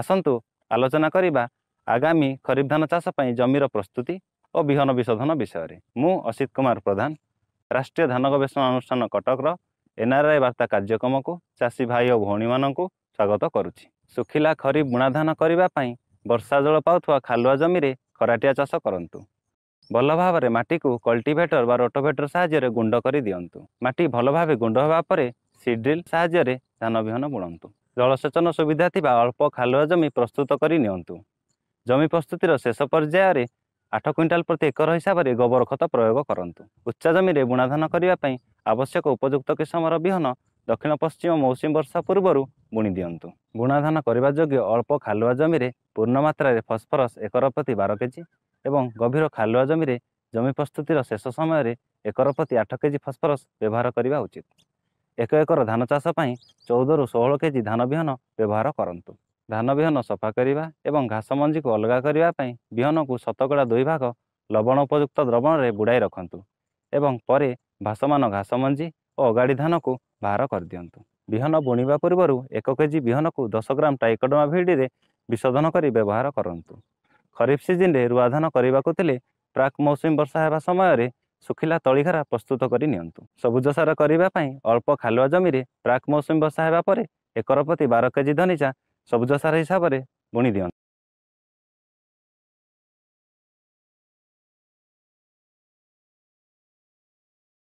ଆସନ୍ତୁ ଆଲୋଚନା କରିବା ଆଗାମୀ ଖରିଫ ଧାନ ଚାଷ ପାଇଁ ଜମିର ପ୍ରସ୍ତୁତି ଓ ବିହନ ବିଶୋଧନ ବିଷୟରେ ମୁଁ ଅସିତ କୁମାର ପ୍ରଧାନ ରାଷ୍ଟ୍ରୀୟ ଧାନ ଗବେଷଣା ଅନୁଷ୍ଠାନ କଟକର ଏନ୍ଆର୍ଆଇ ବାର୍ତ୍ତା କାର୍ଯ୍ୟକ୍ରମକୁ ଚାଷୀ ଭାଇ ଓ ଭଉଣୀମାନଙ୍କୁ ସ୍ୱାଗତ କରୁଛି ଶୁଖିଲା ଖରିଫ ବୁଣାଧାନ କରିବା ପାଇଁ ବର୍ଷା ଜଳ ପାଉଥିବା ଖାଲୁଆ ଜମିରେ ଖରାଟିଆ ଚାଷ କରନ୍ତୁ ଭଲ ଭାବରେ ମାଟିକୁ କଲ୍ଟିଭେଟର ବା ରୋଟୋଭେଟର ସାହାଯ୍ୟରେ ଗୁଣ୍ଡ କରି ଦିଅନ୍ତୁ ମାଟି ଭଲ ଭାବେ ଗୁଣ୍ଡ ହେବା ପରେ ସିଡ୍ରିଲ୍ ସାହାଯ୍ୟରେ ଧାନ ବିହନ ବୁଣନ୍ତୁ ଜଳସେଚନ ସୁବିଧା ଥିବା ଅଳ୍ପ ଖାଲୁଆ ଜମି ପ୍ରସ୍ତୁତ କରି ନିଅନ୍ତୁ ଜମି ପ୍ରସ୍ତୁତିର ଶେଷ ପର୍ଯ୍ୟାୟରେ ଆଠ କୁଇଣ୍ଟାଲ ପ୍ରତି ଏକର ହିସାବରେ ଗୋବର ଖତ ପ୍ରୟୋଗ କରନ୍ତୁ ଉଚ୍ଚା ଜମିରେ ବୁଣାଧାନ କରିବା ପାଇଁ ଆବଶ୍ୟକ ଉପଯୁକ୍ତ କିସମର ବିହନ ଦକ୍ଷିଣ ପଶ୍ଚିମ ମୌସୁମୀ ବର୍ଷା ପୂର୍ବରୁ ବୁଣି ଦିଅନ୍ତୁ ବୁଣାଧାନ କରିବା ଯୋଗ୍ୟ ଅଳ୍ପ ଖାଲୁଆ ଜମିରେ ପୂର୍ଣ୍ଣ ମାତ୍ରାରେ ଫସ୍ଫରସ୍ ଏକର ପ୍ରତି ବାର କେଜି ଏବଂ ଗଭୀର ଖାଲୁଆ ଜମିରେ ଜମି ପ୍ରସ୍ତୁତିର ଶେଷ ସମୟରେ ଏକର ପ୍ରତି ଆଠ କେଜି ଫସ୍ଫରସ୍ ବ୍ୟବହାର କରିବା ଉଚିତ ଏକ ଏକର ଧାନ ଚାଷ ପାଇଁ ଚଉଦରୁ ଷୋହଳ କେଜି ଧାନ ବିହନ ବ୍ୟବହାର କରନ୍ତୁ ଧାନ ବିହନ ସଫା କରିବା ଏବଂ ଘାସ ମଞ୍ଜିକୁ ଅଲଗା କରିବା ପାଇଁ ବିହନକୁ ଶତକଡ଼ା ଦୁଇ ଭାଗ ଲବଣ ଉପଯୁକ୍ତ ଦ୍ରବଣରେ ବୁଡ଼ାଇ ରଖନ୍ତୁ ଏବଂ ପରେ ଭାସମାନ ଘାସ ମଞ୍ଜି ଓ ଅଗାଡ଼ି ଧାନକୁ ବାହାର କରିଦିଅନ୍ତୁ ବିହନ ବୁଣିବା ପୂର୍ବରୁ ଏକ କେଜି ବିହନକୁ ଦଶ ଗ୍ରାମ ଟାଇକଡ଼ମା ଭିଡ଼ିରେ ବିଶୋଧନ କରି ବ୍ୟବହାର କରନ୍ତୁ ଖରିଫ ସିଜିନ୍ରେ ରୁଆ ଧାନ କରିବାକୁ ଥିଲେ ପ୍ରାକ୍ ମୌସୁମୀ ବର୍ଷା ହେବା ସମୟରେ ଶୁଖିଲା ତଳିଘରା ପ୍ରସ୍ତୁତ କରି ନିଅନ୍ତୁ ସବୁଜ ସାର କରିବା ପାଇଁ ଅଳ୍ପ ଖାଲୁଆ ଜମିରେ ପ୍ରାକ୍ ମୌସୁମୀ ବସା ହେବା ପରେ ଏକର ପ୍ରତି ବାର କେଜି ଧନିଚା ସବୁଜ ସାର ହିସାବରେ ବୁଣି ଦିଅନ୍ତୁ